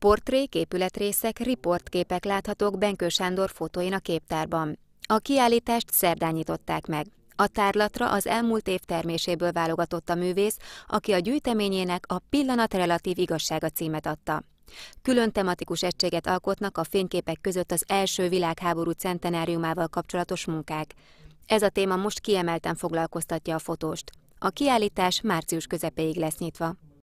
Portrék, épületrészek, riportképek láthatók Benkő Sándor fotóin a képtárban. A kiállítást szerdán nyitották meg. A tárlatra az elmúlt év terméséből válogatott a művész, aki a gyűjteményének a Pillanat relatív igazsága címet adta. Külön tematikus egységet alkotnak a fényképek között az első világháború centenáriumával kapcsolatos munkák. Ez a téma most kiemelten foglalkoztatja a fotóst. A kiállítás március közepéig lesz nyitva.